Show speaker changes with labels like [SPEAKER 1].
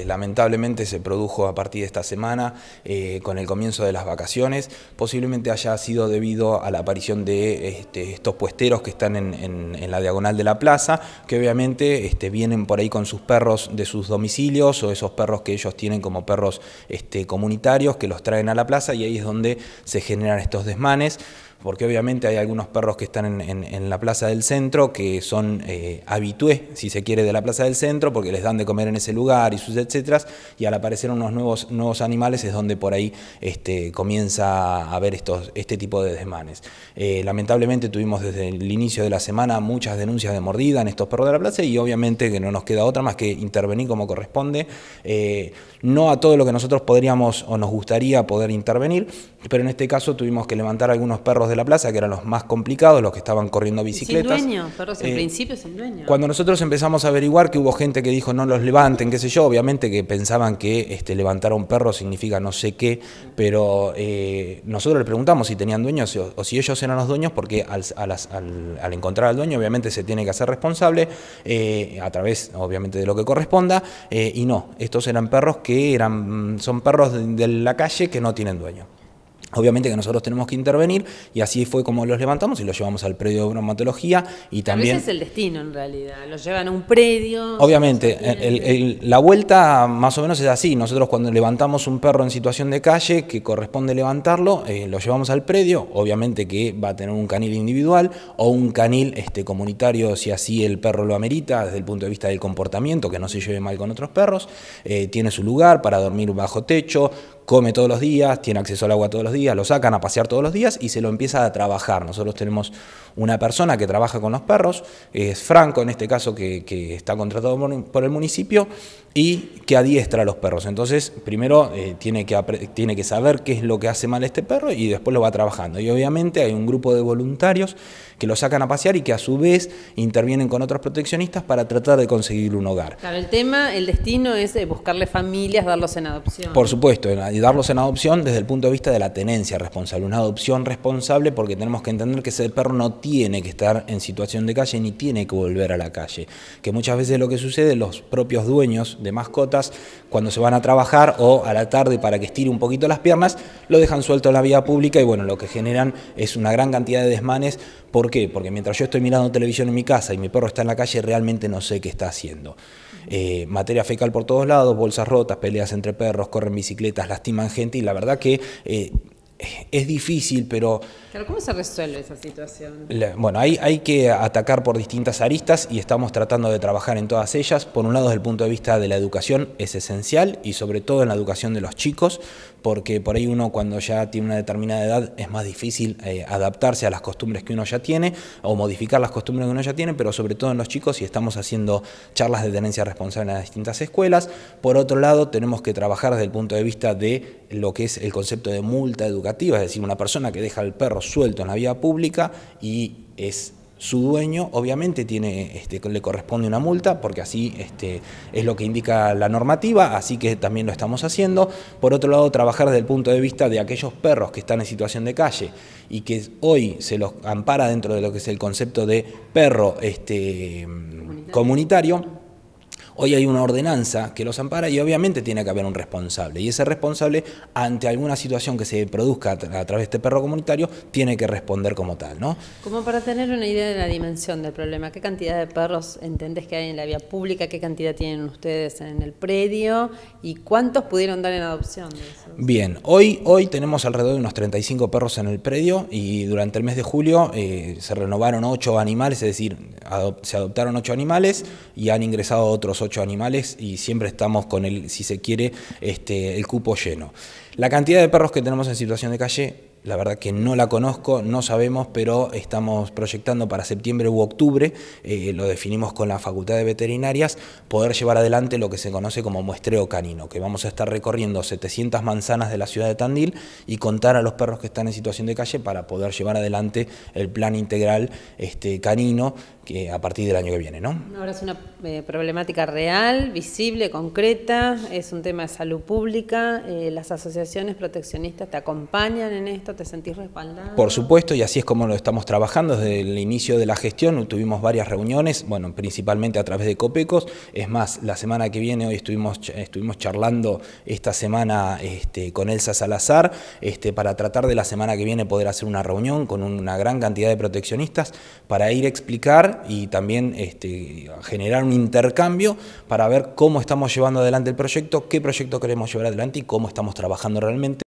[SPEAKER 1] Eh, lamentablemente se produjo a partir de esta semana eh, con el comienzo de las vacaciones, posiblemente haya sido debido a la aparición de este, estos puesteros que están en, la diagonal de la plaza, que obviamente este, vienen por ahí con sus perros de sus domicilios o esos perros que ellos tienen como perros este, comunitarios que los traen a la plaza y ahí es donde se generan estos desmanes porque obviamente hay algunos perros que están en, la plaza del centro que son eh, habitués, si se quiere, de la plaza del centro, porque les dan de comer en ese lugar y sus etcétera, y al aparecer unos nuevos, nuevos animales es donde por ahí este, comienza a haber estos, este tipo de desmanes. Eh, lamentablemente tuvimos desde el inicio de la semana muchas denuncias de mordida en estos perros de la plaza y obviamente que no nos queda otra más que intervenir como corresponde, eh, no a todo lo que nosotros podríamos o nos gustaría poder intervenir, pero en este caso tuvimos que levantar algunos perros de la plaza, que eran los más complicados, los que estaban corriendo bicicletas. Sin
[SPEAKER 2] dueño, perros en eh, principio sin dueño.
[SPEAKER 1] Cuando nosotros empezamos a averiguar que hubo gente que dijo no los levanten, qué sé yo, obviamente que pensaban que este, levantar a un perro significa no sé qué, pero eh, nosotros les preguntamos si tenían dueños o, si ellos eran los dueños, porque al, encontrar al dueño obviamente se tiene que hacer responsable eh, a través obviamente de lo que corresponda, y no, estos eran perros que eran, son perros de la calle que no tienen dueño. Obviamente que nosotros tenemos que intervenir y así fue como los levantamos y los llevamos al predio de bromatología y también... Ese es
[SPEAKER 2] el destino en realidad, los llevan a un predio...
[SPEAKER 1] Obviamente, la vuelta más o menos es así, nosotros cuando levantamos un perro en situación de calle que corresponde levantarlo, eh, lo llevamos al predio, obviamente que va a tener un canil individual o un canil este, comunitario si así el perro lo amerita desde el punto de vista del comportamiento, que no se lleve mal con otros perros, eh, tiene su lugar para dormir bajo techo, come todos los días, tiene acceso al agua todos los días, lo sacan a pasear todos los días y se lo empieza a trabajar. Nosotros tenemos una persona que trabaja con los perros, es Franco en este caso que, está contratado por el municipio y que adiestra a los perros. Entonces, primero eh, tiene, que, tiene que saber qué es lo que hace mal este perro y después lo va trabajando. Y obviamente hay un grupo de voluntarios que lo sacan a pasear y que a su vez intervienen con otros proteccionistas para tratar de conseguir un hogar.
[SPEAKER 2] Claro, el tema, el destino es eh, buscarle familias, darlos en adopción. Por
[SPEAKER 1] supuesto, darlos en adopción desde el punto de vista de la tenencia responsable, una adopción responsable porque tenemos que entender que ese perro no tiene que estar en situación de calle ni tiene que volver a la calle, que muchas veces lo que sucede los propios dueños de mascotas cuando se van a trabajar o a la tarde para que estire un poquito las piernas, lo dejan suelto en la vía pública y bueno, lo que generan es una gran cantidad de desmanes, ¿por qué? Porque mientras yo estoy mirando televisión en mi casa y mi perro está en la calle, realmente no sé qué está haciendo. Eh, materia fecal por todos lados, bolsas rotas, peleas entre perros, corren bicicletas, las lastiman gente y la verdad que eh, es difícil, pero...
[SPEAKER 2] ¿cómo se resuelve esa situación?
[SPEAKER 1] bueno, hay, hay que atacar por distintas aristas y estamos tratando de trabajar en todas ellas. Por un lado, desde el punto de vista de la educación es esencial y sobre todo en la educación de los chicos, porque por ahí uno cuando ya tiene una determinada edad es más difícil eh, adaptarse a las costumbres que uno ya tiene o modificar las costumbres que uno ya tiene, pero sobre todo en los chicos y estamos haciendo charlas de tenencia responsable en las distintas escuelas. Por otro lado, tenemos que trabajar desde el punto de vista de lo que es el concepto de multa educativa, es decir, una persona que deja al perro suelto en la vía pública y es su dueño, obviamente tiene, este, le corresponde una multa, porque así este, es lo que indica la normativa, así que también lo estamos haciendo. Por otro lado, trabajar desde el punto de vista de aquellos perros que están en situación de calle y que hoy se los ampara dentro de lo que es el concepto de perro este, comunitario Hoy hay una ordenanza que los ampara y obviamente tiene que haber un responsable. Y ese responsable, ante alguna situación que se produzca a, través de este perro comunitario, tiene que responder como tal, ¿no?
[SPEAKER 2] Como para tener una idea de la dimensión del problema, ¿qué cantidad de perros entendés que hay en la vía pública? ¿Qué cantidad tienen ustedes en el predio? ¿Y cuántos pudieron dar en adopción?
[SPEAKER 1] Bien, hoy, hoy tenemos alrededor de unos 35 perros en el predio y durante el mes de julio eh, se renovaron 8 animales, es decir, se adoptaron 8 animales y han ingresado otros ocho animales y siempre estamos con el, si se quiere, este, el cupo lleno. La cantidad de perros que tenemos en situación de calle la verdad que no la conozco, no sabemos, pero estamos proyectando para septiembre u octubre, eh, lo definimos con la Facultad de Veterinarias, poder llevar adelante lo que se conoce como muestreo canino, que vamos a estar recorriendo 700 manzanas de la ciudad de Tandil y contar a los perros que están en situación de calle para poder llevar adelante el plan integral este, canino que a partir del año que viene, ¿no?
[SPEAKER 2] Ahora es una eh, problemática real, visible, concreta, es un tema de salud pública, eh, las asociaciones proteccionistas te acompañan en esto, te sentís respaldado. Por
[SPEAKER 1] supuesto, y así es como lo estamos trabajando desde el inicio de la gestión, tuvimos varias reuniones, bueno, principalmente a través de Copecos, es más, la semana que viene hoy estuvimos, eh, estuvimos charlando esta semana este, con Elsa Salazar, este, para tratar de la semana que viene poder hacer una reunión con una gran cantidad de proteccionistas para ir a explicar y también este, generar un intercambio para ver cómo estamos llevando adelante el proyecto, qué proyecto queremos llevar adelante y cómo estamos trabajando realmente